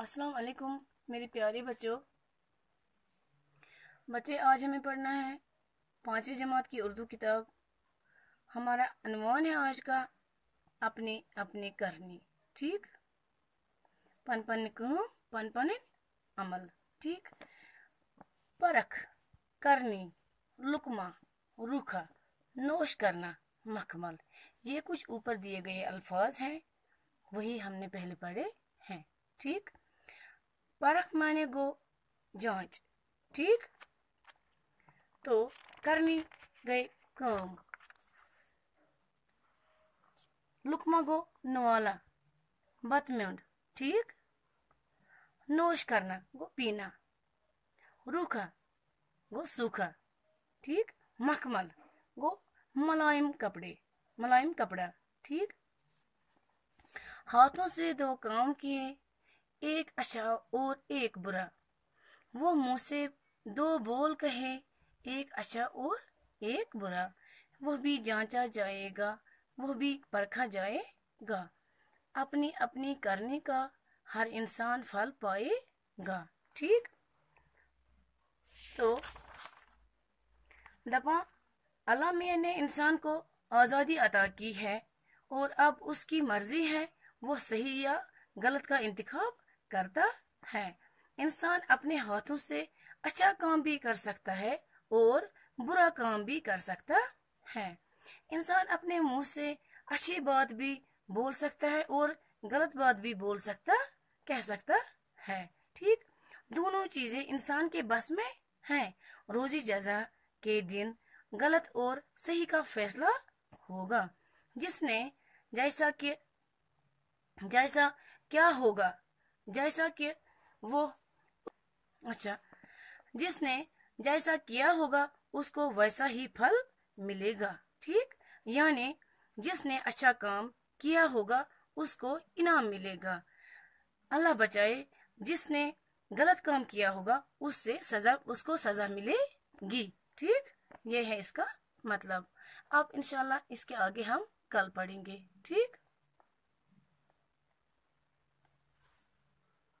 अस्सलाम वालेकुम मेरे प्यारे बच्चों बच्चे आज हमें पढ़ना है पाँचवीं जमात की उर्दू किताब हमारा अनवान है आज का अपने अपने करने ठीक पन पन पनपन पन पन अमल ठीक परख करनी लुकमा रुखा नोश करना मखमल ये कुछ ऊपर दिए गए अल्फाज हैं वही हमने पहले पढ़े हैं ठीक परख माने गो जांच ठीक तो करनी गई काम लुकमा गो नवाला बतमेंड ठीक नोश करना गो पीना रूखा गो सूखा ठीक मखमल गो मुलायम कपड़े मुलायम कपड़ा ठीक हाथों से दो काम किए एक अच्छा और एक बुरा वो मुँह से दो बोल कहे एक अच्छा और एक बुरा वह भी जांचा जाएगा वह भी परखा जाएगा अपनी अपनी करने का हर इंसान फल पाएगा ठीक तो दफा अल्लाह मियाँ ने इंसान को आज़ादी अता की है और अब उसकी मर्जी है वो सही या गलत का इंतखब करता है इंसान अपने हाथों से अच्छा काम भी कर सकता है और बुरा काम भी कर सकता है इंसान अपने मुंह से अच्छी बात भी बोल सकता है और गलत बात भी बोल सकता कह सकता है ठीक दोनों चीजें इंसान के बस में हैं रोजी जजा के दिन गलत और सही का फैसला होगा जिसने जैसा कि जैसा क्या होगा जैसा कि वो अच्छा जिसने जैसा किया होगा उसको वैसा ही फल मिलेगा ठीक यानी जिसने अच्छा काम किया होगा उसको इनाम मिलेगा अल्लाह बचाए जिसने गलत काम किया होगा उससे सजा उसको सजा मिलेगी ठीक ये है इसका मतलब अब इनशाला इसके आगे हम कल पढ़ेंगे ठीक